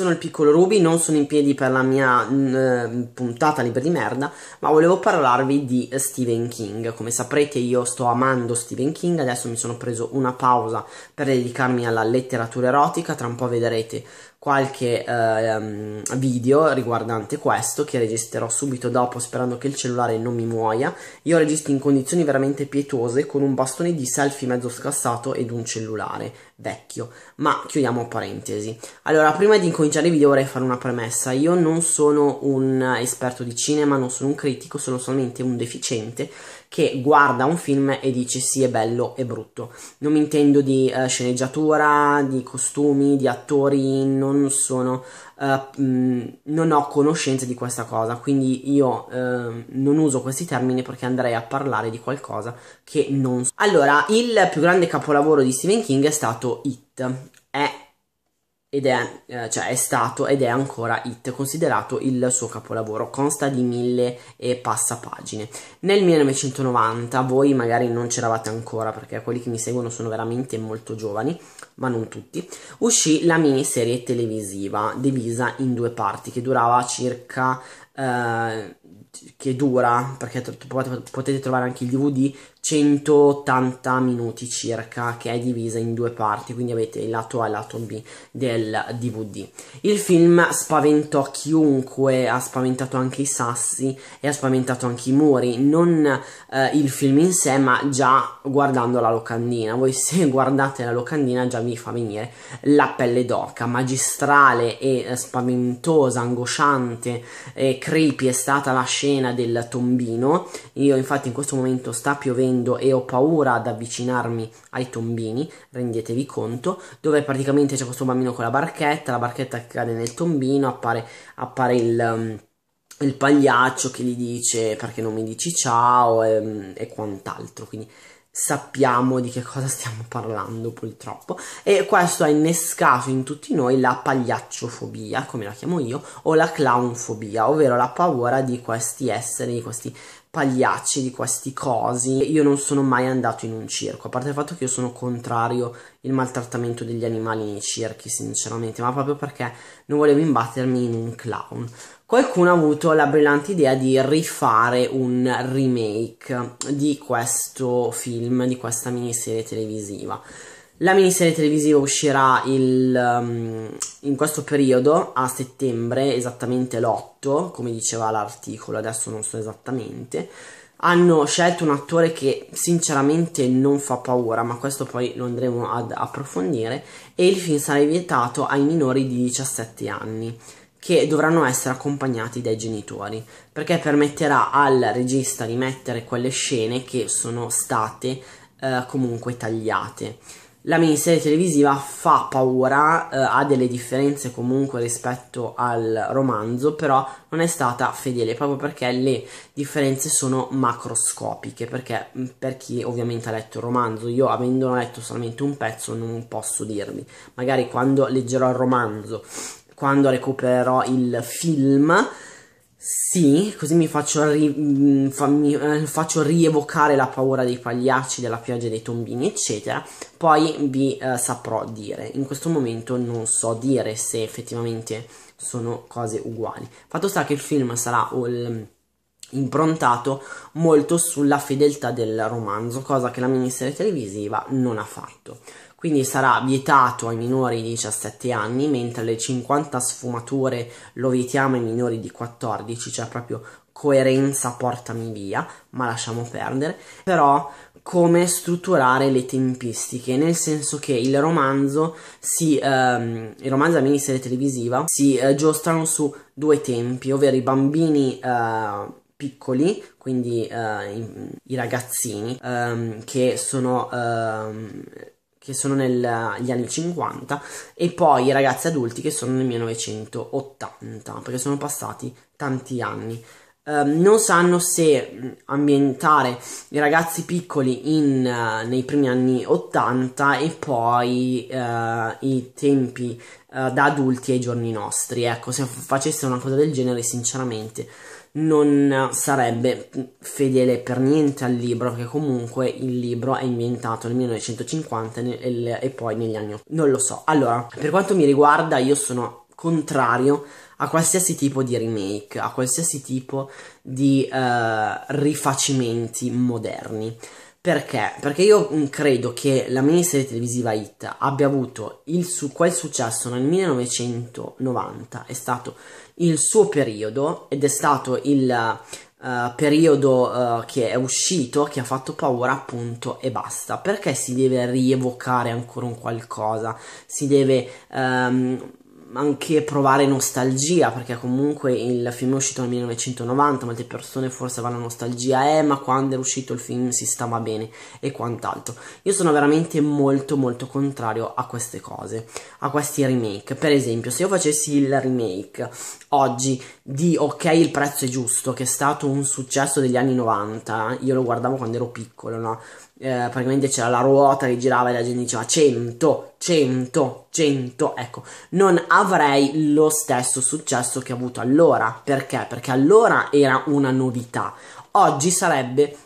sono il piccolo Ruby, non sono in piedi per la mia mh, mm, eh, puntata libera di merda, ma volevo parlarvi di Stephen King. Come saprete io sto amando Stephen King, adesso mi sono preso una pausa per dedicarmi alla letteratura erotica, tra un po' vedrete qualche eh, video riguardante questo che registrerò subito dopo sperando che il cellulare non mi muoia. Io registro in condizioni veramente pietose con un bastone di selfie mezzo scassato ed un cellulare vecchio. Ma chiudiamo parentesi. Allora, prima di incominciare il video vorrei fare una premessa. Io non sono un esperto di cinema, non sono un critico, sono solamente un deficiente che guarda un film e dice sì è bello e brutto. Non mi intendo di eh, sceneggiatura, di costumi, di attori, non sono Uh, non ho conoscenza di questa cosa, quindi io uh, non uso questi termini perché andrei a parlare di qualcosa che non so. Allora, il più grande capolavoro di Stephen King è stato It. È ed è, eh, cioè è stato ed è ancora hit, considerato il suo capolavoro, consta di mille e passa pagine. Nel 1990, voi magari non c'eravate ancora perché quelli che mi seguono sono veramente molto giovani, ma non tutti, uscì la miniserie televisiva divisa in due parti che durava circa eh, che dura, perché potete trovare anche il DVD 180 minuti circa che è divisa in due parti, quindi avete il lato A e il lato B del DVD. Il film spaventò chiunque, ha spaventato anche i sassi e ha spaventato anche i muri, non eh, il film in sé, ma già guardando la locandina. Voi se guardate la locandina già vi fa venire la pelle d'oca, magistrale e eh, spaventosa, angosciante e creepy è stata la scena del tombino. Io infatti in questo momento sta piovendo muovendo e ho paura ad avvicinarmi ai tombini, rendetevi conto, dove praticamente c'è questo bambino con la barchetta, la barchetta che cade nel tombino, appare, appare il... Um, il pagliaccio che gli dice perché non mi dici ciao e, um, e, quant'altro. Quindi sappiamo di che cosa stiamo parlando purtroppo. E questo ha innescato in tutti noi la pagliacciofobia, come la chiamo io, o la clownfobia, ovvero la paura di questi esseri, di questi pagliacci di questi cosi. Io non sono mai andato in un circo, a parte il fatto che io sono contrario il maltrattamento degli animali nei circhi, sinceramente, ma proprio perché non volevo imbattermi in un clown. Qualcuno ha avuto la brillante idea di rifare un remake di questo film, di questa miniserie televisiva. La miniserie televisiva uscirà il, um, in questo periodo a settembre, esattamente l'8, come diceva l'articolo, adesso non so esattamente. Hanno scelto un attore che sinceramente non fa paura, ma questo poi lo andremo ad approfondire. E il film sarà vietato ai minori di 17 anni, che dovranno essere accompagnati dai genitori, perché permetterà al regista di mettere quelle scene che sono state uh, comunque tagliate la miniserie televisiva fa paura, eh, ha delle differenze comunque rispetto al romanzo, però non è stata fedele proprio perché le differenze sono macroscopiche, perché mm, per chi ovviamente ha letto il romanzo, io avendo letto solamente un pezzo non posso dirmi, magari quando leggerò il romanzo, quando recupererò il film, sì, così mi faccio, ri- mm, fa- mi, eh, faccio, rievocare la paura dei pagliacci, della pioggia, dei tombini, eccetera. Poi vi eh, saprò dire. In questo momento non so dire se effettivamente sono cose uguali. Fatto sta che il film sarà o improntato molto sulla fedeltà del romanzo, cosa che la miniserie televisiva non ha fatto. Quindi sarà vietato ai minori di 17 anni, mentre le 50 sfumature lo vietiamo ai minori di 14, cioè proprio coerenza portami via, ma lasciamo perdere. Però come strutturare le tempistiche, nel senso che il romanzo si, ehm, il romanzo e miniserie televisiva si eh, giostrano su due tempi, ovvero i bambini eh, piccoli, quindi eh, i, i, ragazzini ehm, che sono... Ehm, che sono negli anni 50 e poi i ragazzi adulti che sono nel 1980 perché sono passati tanti anni Um, non sanno se ambientare i ragazzi piccoli in, uh, nei primi anni 80 e poi uh, i tempi uh, da adulti ai giorni nostri. Ecco, se facesse una cosa del genere, sinceramente non sarebbe fedele per niente al libro, che comunque il libro è inventato nel 1950 e poi negli anni Non lo so. Allora, per quanto mi riguarda, io sono contrario a qualsiasi tipo di remake, a qualsiasi tipo di uh, rifacimenti moderni. Perché? Perché io mm, credo che la miniserie televisiva Hit abbia avuto su- quel successo nel 1990, è stato il suo periodo ed è stato il uh, periodo uh, che è uscito, che ha fatto paura appunto e basta. Perché si deve rievocare ancora un qualcosa? Si deve... Um, anche provare nostalgia, perché comunque il film è uscito nel 1990, molte persone forse avranno nostalgia, eh, ma quando è uscito il film si stava bene e quant'altro. Io sono veramente molto molto contrario a queste cose, a questi remake. Per esempio, se io facessi il remake oggi di Ok il prezzo è giusto, che è stato un successo degli anni 90, io lo guardavo quando ero piccolo, no? eh, praticamente c'era la ruota che girava e la gente diceva 100, 100, 100, ecco, non avrei lo stesso successo che ho avuto allora, perché? Perché allora era una novità, oggi sarebbe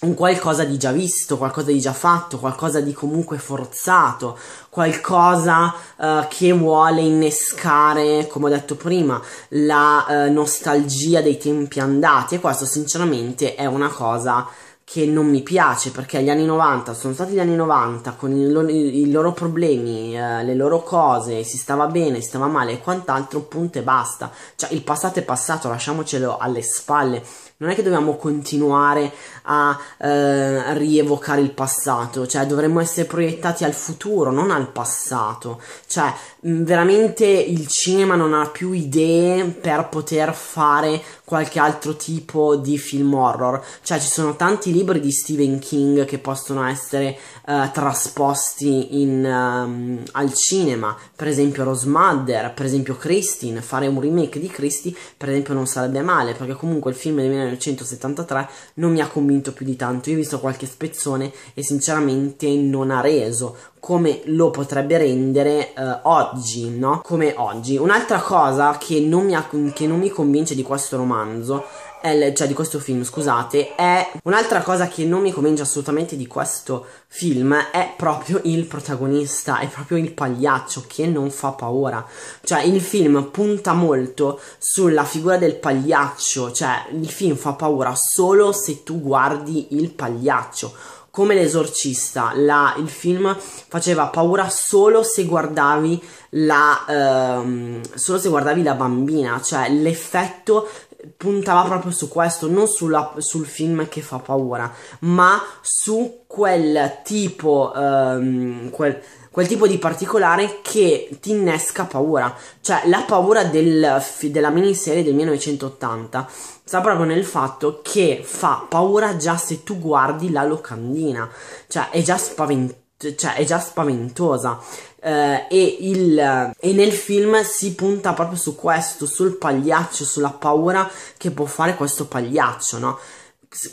un qualcosa di già visto, qualcosa di già fatto, qualcosa di comunque forzato, qualcosa uh, che vuole innescare, come ho detto prima, la uh, nostalgia dei tempi andati e questo sinceramente è una cosa che non mi piace perché gli anni 90 sono stati gli anni 90 con i, i loro problemi, eh, le loro cose, si stava bene, si stava male e quant'altro, punto e basta. Cioè il passato è passato, lasciamocelo alle spalle non è che dobbiamo continuare a eh, rievocare il passato, cioè dovremmo essere proiettati al futuro, non al passato. Cioè, mm, veramente il cinema non ha più idee per poter fare qualche altro tipo di film horror. Cioè, ci sono tanti libri di Stephen King che possono essere eh, trasposti in, um, al cinema, per esempio Rosmother, per esempio Christine, fare un remake di Christie per esempio non sarebbe male, perché comunque il film del 1973 non mi ha convinto più di tanto, io ho visto qualche spezzone e sinceramente non ha reso come lo potrebbe rendere eh, oggi, no? Come oggi. Un'altra cosa che non mi, ha, che non mi convince di questo romanzo è, eh, cioè di questo film, scusate, è un'altra cosa che non mi convince assolutamente di questo film è proprio il protagonista, è proprio il pagliaccio che non fa paura. Cioè il film punta molto sulla figura del pagliaccio, cioè il film fa paura solo se tu guardi il pagliaccio come l'esorcista, il film faceva paura solo se guardavi la, ehm, solo se guardavi la bambina, cioè l'effetto puntava proprio su questo, non sulla, sul film che fa paura, ma su quel tipo, um, quel, quel tipo di particolare che ti innesca paura. Cioè, la paura del, della miniserie del 1980 sta proprio nel fatto che fa paura già se tu guardi la locandina. Cioè, è già, spavent- cioè, è già spaventosa eh, e, il, eh, e nel film si punta proprio su questo, sul pagliaccio, sulla paura che può fare questo pagliaccio, no?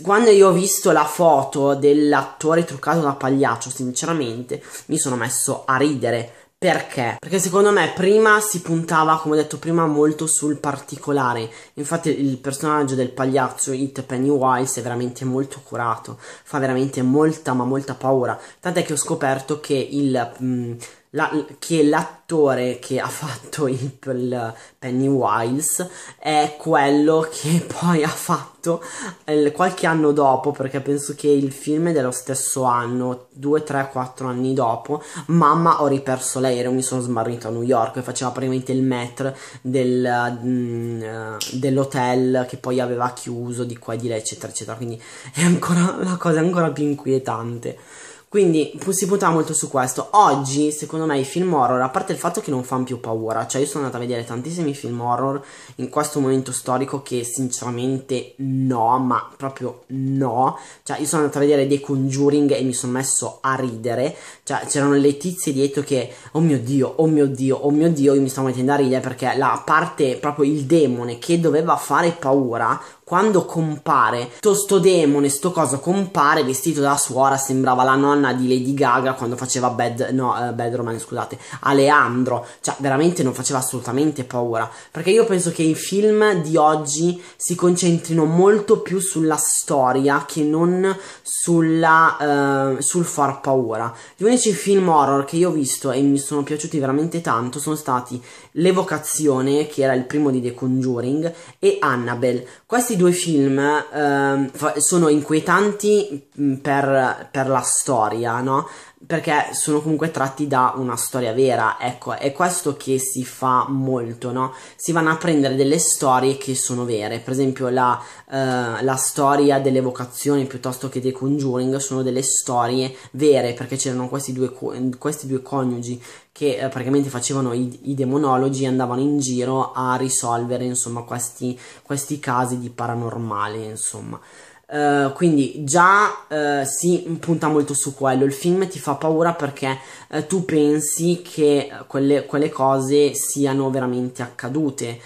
quando io ho visto la foto dell'attore truccato da pagliaccio, sinceramente mi sono messo a ridere. Perché? Perché secondo me prima si puntava, come ho detto prima, molto sul particolare. Infatti il personaggio del pagliaccio It Pennywise è veramente molto curato, fa veramente molta ma molta paura. Tant'è che ho scoperto che il, mh, mm, la, che l'attore che ha fatto il, il Pennywise è quello che poi ha fatto il, eh, qualche anno dopo, perché penso che il film è dello stesso anno, 2, 3, 4 anni dopo, Mamma ho riperso l'aereo, mi sono smarrito a New York e faceva praticamente il metro del, mm, eh, dell'hotel che poi aveva chiuso di qua e di là, eccetera, eccetera. Quindi è ancora la cosa è ancora più inquietante. Quindi si puntava molto su questo. Oggi, secondo me, i film horror, a parte il fatto che non fanno più paura, cioè io sono andata a vedere tantissimi film horror in questo momento storico che sinceramente no, ma proprio no. Cioè io sono andata a vedere dei Conjuring e mi sono messo a ridere. Cioè c'erano le tizie dietro che, oh mio Dio, oh mio Dio, oh mio Dio, io mi stavo mettendo a ridere perché la parte, proprio il demone che doveva fare paura, quando compare, to sto demone, sto coso compare vestito da suora, sembrava la nonna di Lady Gaga quando faceva Bad, no, uh, Bad Romance, scusate, Aleandro, cioè veramente non faceva assolutamente paura, perché io penso che i film di oggi si concentrino molto più sulla storia che non sulla, uh, sul far paura. Gli unici film horror che io ho visto e mi sono piaciuti veramente tanto sono stati L'Evocazione, che era il primo di The Conjuring, e Annabelle. Questi due film eh, sono inquietanti per, per la storia, no? perché sono comunque tratti da una storia vera, ecco, è questo che si fa molto, no? Si vanno a prendere delle storie che sono vere, per esempio la, eh, la storia delle vocazioni piuttosto che dei conjuring sono delle storie vere, perché c'erano questi due, questi due coniugi che eh, praticamente facevano i, i, demonologi e andavano in giro a risolvere, insomma, questi, questi casi di paranormale, insomma. Uh, quindi già uh, si punta molto su quello. Il film ti fa paura perché uh, tu pensi che quelle, quelle, cose siano veramente accadute.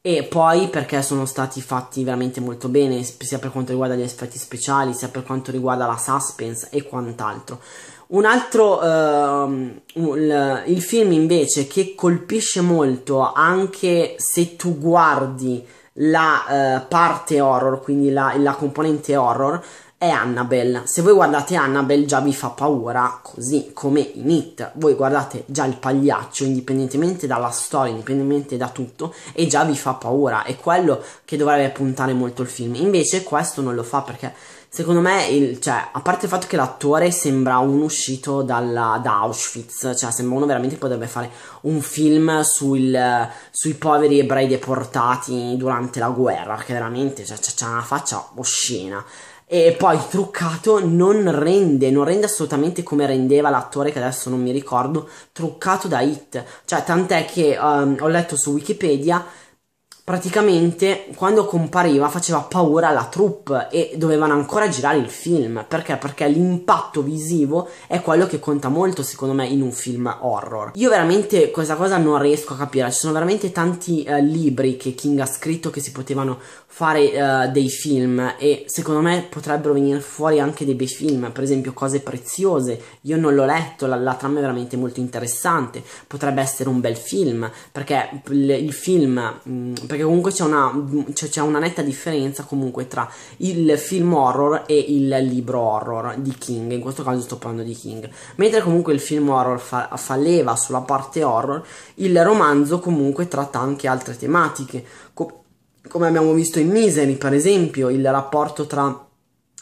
E poi perché sono stati fatti veramente molto bene, sia per quanto riguarda gli effetti speciali, sia per quanto riguarda la suspense e quant'altro. Un altro, il, ehm, il film invece che colpisce molto anche se tu guardi la eh, parte horror, quindi la, la componente horror, è Annabelle. Se voi guardate Annabelle già vi fa paura, così come in It. Voi guardate già il pagliaccio, indipendentemente dalla storia, indipendentemente da tutto, e già vi fa paura. È quello che dovrebbe puntare molto il film. Invece questo non lo fa perché... Secondo me, il, cioè, a parte il fatto che l'attore sembra un uscito dalla, da Auschwitz, cioè sembra uno veramente potrebbe fare un film sul, sui poveri ebrei deportati durante la guerra, che veramente cioè, c'è una faccia oscena. E poi truccato non rende, non rende assolutamente come rendeva l'attore che adesso non mi ricordo, truccato da Hit. Cioè, tant'è che um, ho letto su Wikipedia praticamente quando compariva faceva paura alla troupe e dovevano ancora girare il film perché perché l'impatto visivo è quello che conta molto secondo me in un film horror io veramente questa cosa non riesco a capire ci sono veramente tanti eh, libri che King ha scritto che si potevano fare eh, dei film e secondo me potrebbero venire fuori anche dei bei film per esempio cose preziose io non l'ho letto la, la trama è veramente molto interessante potrebbe essere un bel film perché il, film mh, mm, perché comunque c'è una, c'è, c'è una netta differenza comunque tra il film horror e il libro horror di King, in questo caso sto parlando di King, mentre comunque il film horror fa, fa leva sulla parte horror, il romanzo comunque tratta anche altre tematiche, co- come abbiamo visto in Misery per esempio, il rapporto tra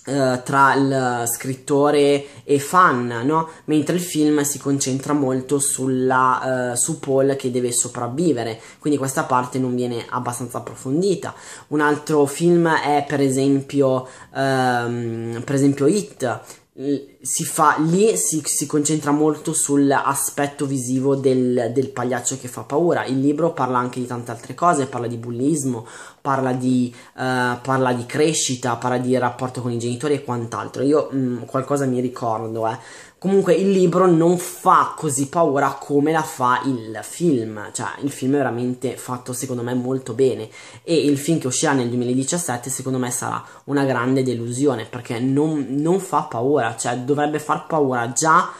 eh, tra il scrittore e fan, no? Mentre il film si concentra molto sulla, uh, su Paul che deve sopravvivere, quindi questa parte non viene abbastanza approfondita. Un altro film è per esempio, um, per esempio It. Si fa, lì si, si concentra molto sull'aspetto visivo del, del pagliaccio che fa paura. Il libro parla anche di tante altre cose, parla di bullismo, parla di, uh, parla di crescita, parla di rapporto con i genitori e quant'altro. Io mh, mm, qualcosa mi ricordo, eh. Comunque il libro non fa così paura come la fa il film, cioè il film è veramente fatto secondo me molto bene e il film che uscirà nel 2017 secondo me sarà una grande delusione perché non, non fa paura, cioè dovrebbe far paura già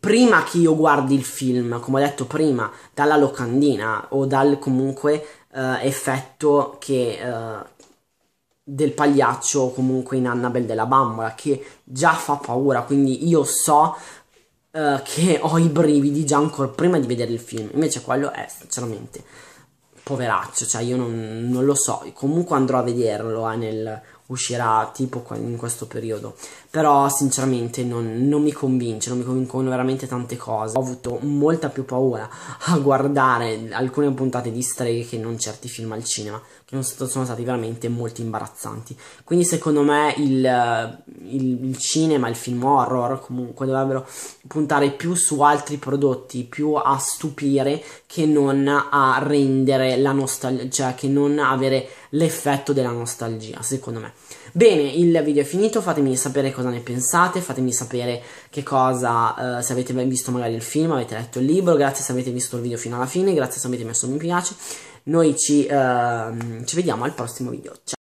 prima che io guardi il film, come ho detto prima, dalla locandina o dal comunque eh, effetto che, eh, del pagliaccio comunque in Annabelle della bambola che già fa paura quindi io so eh, che ho i brividi già ancora prima di vedere il film invece quello è sinceramente poveraccio cioè io non, non lo so comunque andrò a vederlo eh, nel uscirà tipo in questo periodo però sinceramente non, non, mi convince non mi convincono veramente tante cose ho avuto molta più paura a guardare alcune puntate di streghe che non certi film al cinema che sono stati veramente molto imbarazzanti. Quindi secondo me il, eh, il, il, cinema, il film horror comunque dovrebbero puntare più su altri prodotti, più a stupire che non a rendere la nostalgia, cioè che non avere l'effetto della nostalgia, secondo me. Bene, il video è finito, fatemi sapere cosa ne pensate, fatemi sapere che cosa, eh, se avete visto magari il film, avete letto il libro, grazie se avete visto il video fino alla fine, grazie se avete messo mi piace noi ci, uh, ci vediamo al prossimo video. Ciao!